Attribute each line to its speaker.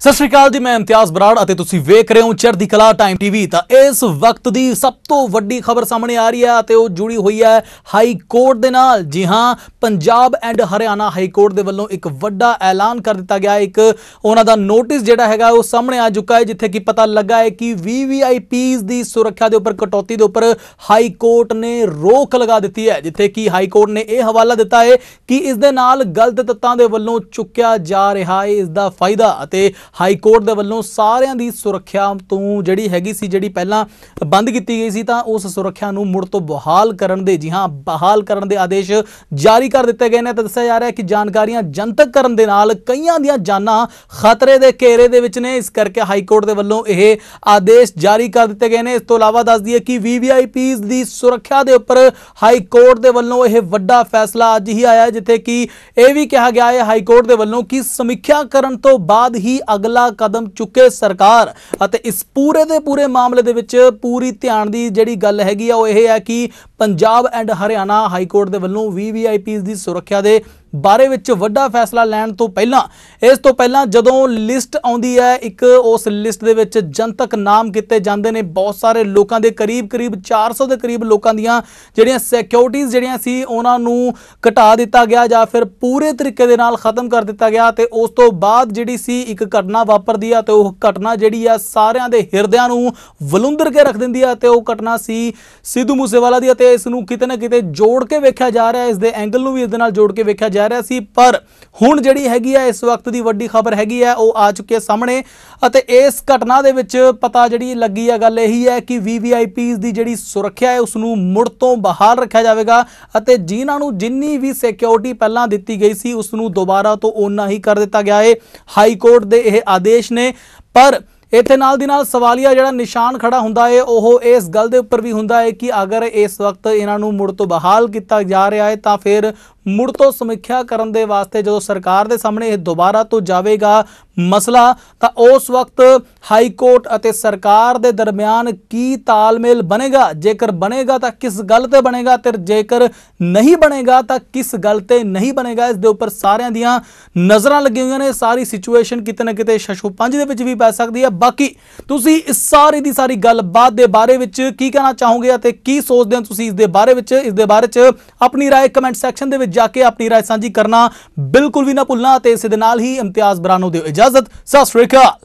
Speaker 1: ਸਤਿ ਸ਼੍ਰੀ ਅਕਾਲ ਜੀ ਮੈਂ ਇਮਤੀਆਜ਼ ਬਰਾੜ ਅਤੇ ਤੁਸੀਂ ਵੇਖ ਰਹੇ ਹੋ ਚੜ੍ਹਦੀ ਕਲਾ ਟਾਈਮ ਟੀਵੀ ਤਾਂ ਇਸ ਵਕਤ ਦੀ ਸਭ ਤੋਂ ਵੱਡੀ ਖਬਰ ਸਾਹਮਣੇ ਆ ਰਹੀ ਹੈ ਤੇ ਉਹ ਜੁੜੀ ਹੋਈ ਹੈ ਹਾਈ ਕੋਰਟ ਦੇ ਨਾਲ ਜੀ ਹਾਂ Punjab and Haryana high court ਦੇ ਵੱਲੋਂ ਇੱਕ ਵੱਡਾ ਐਲਾਨ ਕਰ ਦਿੱਤਾ ਗਿਆ ਇੱਕ ਉਹਨਾਂ ਦਾ ਨੋਟਿਸ ਜਿਹੜਾ ਹੈਗਾ ਉਹ ਸਾਹਮਣੇ ਆ ਚੁੱਕਾ ਹੈ ਜਿੱਥੇ ਕਿ ਪਤਾ ਲੱਗਾ ਹੈ ਕਿ ਵੀਵੀਆਈਪੀਜ਼ ਦੀ ਸੁਰੱਖਿਆ ਦੇ ਉੱਪਰ ਕਟੌਤੀ ਦੇ ਉੱਪਰ ਹਾਈ ਕੋਰਟ ਨੇ ਰੋਕ ਲਗਾ ਦਿੱਤੀ ਹੈ ਜਿੱਥੇ ਕਿ ਹਾਈ ਕੋਰਟ ਨੇ ਇਹ ਹਵਾਲਾ ਦਿੱਤਾ ਹੈ ਕਿ ਇਸ ਦੇ ਨਾਲ ਗਲਤ ਤੱਤਾਂ ਦੇ ਵੱਲੋਂ ਚੁੱਕਿਆ ਜਾ ਰਿਹਾ ਹੈ ਇਸ ਦਾ ਫਾਇਦਾ ਅਤੇ ਹਾਈ ਕੋਰਟ ਦੇ ਵੱਲੋਂ ਸਾਰਿਆਂ ਦੀ ਸੁਰੱਖਿਆ ਤੋਂ ਜਿਹੜੀ ਹੈਗੀ ਸੀ ਜਿਹੜੀ ਪਹਿਲਾਂ ਬੰਦ ਕੀਤੀ ਗਈ ਸੀ ਤਾਂ ਉਸ ਸੁਰੱਖਿਆ ਨੂੰ ਮੁੜ ਤੋਂ ਬਹਾਲ ਕਰਨ ਦੇ ਜੀ ਹਾਂ ਬਹਾਲ ਕਰਨ ਦੇ ਆਦੇਸ਼ ਜਾਰੀ ਕਰ ਦਿੱਤੇ ਗਏ ਨੇ ਤਾਂ ਦੱਸਿਆ ਜਾ ਰਿਹਾ ਕਿ ਜਾਣਕਾਰੀਆਂ ਜਨਤਕ ਕਰਨ ਦੇ ਨਾਲ ਕਈਆਂ ਦੀਆਂ ਜਾਨਾਂ ਖਤਰੇ ਦੇ ਘੇਰੇ ਦੇ ਵਿੱਚ ਨੇ ਇਸ ਕਰਕੇ ਹਾਈ ਕੋਰਟ ਦੇ ਵੱਲੋਂ ਇਹ ਆਦੇਸ਼ ਜਾਰੀ ਕਰ ਦਿੱਤੇ ਗਏ ਨੇ ਇਸ ਤੋਂ ਇਲਾਵਾ ਦੱਸ ਦਈਏ ਕਿ ਵੀਵੀਆਈਪੀਜ਼ ਦੀ ਸੁਰੱਖਿਆ ਦੇ ਉੱਪਰ ਹਾਈ ਕੋਰਟ ਦੇ ਵੱਲੋਂ ਇਹ ਵੱਡਾ ਫੈਸਲਾ ਅੱਜ ਹੀ ਆਇਆ ਜਿੱਥੇ ਕਿ ਇਹ ਵੀ ਕਿਹਾ ਗਿਆ ਹੈ ਹਾਈ ਕੋਰਟ ਦੇ ਵੱਲੋਂ ਕਿ ਸਮੀਖਿਆ ਕਰਨ ਤੋਂ ਬਾਅਦ ਹੀ ਅਗਲਾ ਕਦਮ ਚੁੱਕੇ ਸਰਕਾਰ ਅਤੇ ਇਸ ਪੂਰੇ ਦੇ ਪੂਰੇ ਮਾਮਲੇ ਦੇ ਵਿੱਚ ਪੂਰੀ ਧਿਆਨ ਦੀ ਜਿਹੜੀ ਗੱਲ ਹੈਗੀ ਆ ਉਹ ਇਹ ਹੈ ਕਿ Punjab and Haryana high court ਦੇ ਵੱਲੋਂ ਪੀਜ਼ ਦੀ ਸੁਰੱਖਿਆ ਦੇ ਬਾਰੇ ਵਿੱਚ ਵੱਡਾ ਫੈਸਲਾ ਲੈਣ ਤੋਂ ਪਹਿਲਾਂ ਇਸ ਤੋਂ ਪਹਿਲਾਂ ਜਦੋਂ ਲਿਸਟ ਆਉਂਦੀ ਹੈ ਇੱਕ ਉਸ ਲਿਸਟ ਦੇ ਵਿੱਚ ਜਨਤਕ ਨਾਮ ਕੀਤੇ ਜਾਂਦੇ ਨੇ ਬਹੁਤ ਸਾਰੇ ਲੋਕਾਂ ਦੇ ਕਰੀਬ ਕਰੀਬ 400 ਦੇ ਕਰੀਬ ਲੋਕਾਂ ਦੀਆਂ ਜਿਹੜੀਆਂ ਸਿਕਿਉਰਿਟੀਆਂ ਜਿਹੜੀਆਂ ਸੀ ਉਹਨਾਂ ਨੂੰ ਘਟਾ ਦਿੱਤਾ ਗਿਆ ਜਾਂ ਫਿਰ ਪੂਰੇ ਤਰੀਕੇ ਦੇ ਨਾਲ ਖਤਮ ਕਰ ਦਿੱਤਾ ਗਿਆ ਤੇ ਉਸ ਤੋਂ ਬਾਅਦ ਜਿਹੜੀ ਸੀ ਇੱਕ ਘਟਨਾ ਵਾਪਰਦੀ ਆ ਤੇ ਉਹ ਘਟਨਾ ਜਿਹੜੀ ਆ ਸਾਰਿਆਂ ਦੇ ਹਿਰਦਿਆਂ ਨੂੰ ਵਲੁੰਦਰ ਕੇ ਰੱਖ ਦਿੰਦੀ ਆ ਤੇ ਉਹ ਘਟਨਾ ਸੀ ਸਿੱਧੂ ਮੂਸੇਵਾਲਾ ਦੀ ਅਤੇ ਤੇ ਇਸ ਨੂੰ ਕਿਤੇ ਨਾ ਕਿਤੇ ਜੋੜ ਕੇ ਵੇਖਿਆ ਜਾ ਰਿਹਾ ਇਸ ਦੇ ਐਂਗਲ ਨੂੰ ਵੀ ਇਸ ਦੇ ਨਾਲ ਜੋੜ ਕੇ ਵੇਖਿਆ ਜਾ ਰਿਹਾ ਸੀ ਪਰ ਹੁਣ ਜਿਹੜੀ ਹੈਗੀ ਆ ਇਸ ਵਕਤ ਦੀ ਵੱਡੀ ਖਬਰ ਹੈਗੀ ਆ ਉਹ ਆ ਚੁੱਕੀ ਹੈ ਸਾਹਮਣੇ ਅਤੇ ਇਸ ਘਟਨਾ ਦੇ ਵਿੱਚ ਪਤਾ ਜਿਹੜੀ ਲੱਗੀ ਆ ਗੱਲ ਇਹੀ ਹੈ ਕਿ ਵੀਵੀਆਈਪੀਜ਼ ਦੀ ਜਿਹੜੀ ਸੁਰੱਖਿਆ ਹੈ ਉਸ ਨੂੰ ਮੁੜ ਤੋਂ ਬਹਾਲ ਰੱਖਿਆ ਜਾਵੇਗਾ ਅਤੇ ਜਿਨ੍ਹਾਂ ਨੂੰ ਜਿੰਨੀ ਵੀ ਸਿਕਿਉਰਿਟੀ ਪਹਿਲਾਂ ਦਿੱਤੀ ਗਈ ਸੀ ਉਸ ਨੂੰ ਦੁਬਾਰਾ ਤੋਂ ਉਨਾ ਹੀ ਕਰ ਦਿੱਤਾ ਗਿਆ ਹੈ ਹਾਈ ਕੋਰਟ ਦੇ ਇਹ ਆਦੇਸ਼ ਨੇ ਪਰ ਇੱਥੇ ਨਾਲ ਦੀ ਨਾਲ ਸਵਾਲੀਆ ਜਿਹੜਾ ਨਿਸ਼ਾਨ ਖੜਾ ਹੁੰਦਾ ਹੈ ਉਹ ਇਸ ਗੱਲ ਦੇ ਉੱਪਰ ਵੀ ਹੁੰਦਾ ਹੈ ਕਿ ਅਗਰ ਇਸ ਵਕਤ ਇਹਨਾਂ ਨੂੰ ਮੁੜ ਤੋਂ ਬਹਾਲ ਕੀਤਾ ਜਾ ਰਿਹਾ ਹੈ ਤਾਂ ਫਿਰ ਮੁੜ ਤੋਂ ਸਮੀਖਿਆ ਕਰਨ ਦੇ ਵਾਸਤੇ ਜਦੋਂ ਸਰਕਾਰ ਦੇ ਸਾਹਮਣੇ ਇਹ ਦੁਬਾਰਾ ਤੋਂ ਜਾਵੇਗਾ ਮਸਲਾ ਤਾਂ ਉਸ ਵਕਤ ਹਾਈ ਕੋਰਟ ਅਤੇ ਸਰਕਾਰ ਦੇ ਦਰਮਿਆਨ ਕੀ ਤਾਲਮੇਲ ਬਣੇਗਾ ਜੇਕਰ ਬਣੇਗਾ ਤਾਂ ਕਿਸ ਗੱਲ ਤੇ ਬਣੇਗਾ ਤੇ ਜੇਕਰ ਨਹੀਂ ਬਣੇਗਾ ਤਾਂ ਕਿਸ ਗੱਲ ਤੇ ਨਹੀਂ ਬਣੇਗਾ ਇਸ ਦੇ ਉੱਪਰ ਸਾਰਿਆਂ ਦੀਆਂ ਨਜ਼ਰਾਂ ਲੱਗੀਆਂ ਹੋਈਆਂ ਨੇ ਸਾਰੀ ਸਿਚੁਏਸ਼ਨ ਕਿਤੇ ਨਾ ਕਿਤੇ ਸ਼ਸ਼ੂ ਪੰਜ ਦੇ ਵਿੱਚ ਵੀ ਪੈ ਸਕਦੀ ਹੈ ਬਾਕੀ ਤੁਸੀਂ ਇਸ ਸਾਰੀ ਦੀ ਸਾਰੀ ਗੱਲਬਾਤ ਦੇ ਬਾਰੇ ਵਿੱਚ ਕੀ ਕਹਿਣਾ ਚਾਹੋਗੇ ਅਤੇ ਕੀ ਸੋਚਦੇ ਹੋ ਤੁਸੀਂ ਇਸ ਦੇ ਬਾਰੇ ਵਿੱਚ ਇਸ ਦੇ ਬਾਰੇ ਵਿੱਚ ਆਪਣੀ رائے ਕਮੈਂਟ ਸੈਕਸ਼ਨ ਦੇ ਵਿੱਚ ਜਾ ਕੇ ਆਪਣੀ رائے ਸਾਂਝੀ ਕਰਨਾ ਬਿਲਕੁਲ ਵੀ ਨਾ ਭੁੱਲਣਾ ਤੇ ਇਸ ਦੇ ਨਾਲ ਹੀ ਇਮਤੀਆਜ਼ ਬਰਾਨੋ ਦੇ ਇਜਾਜ਼ਤ ਸਤਿ ਸ੍ਰੀ ਅਕਾਲ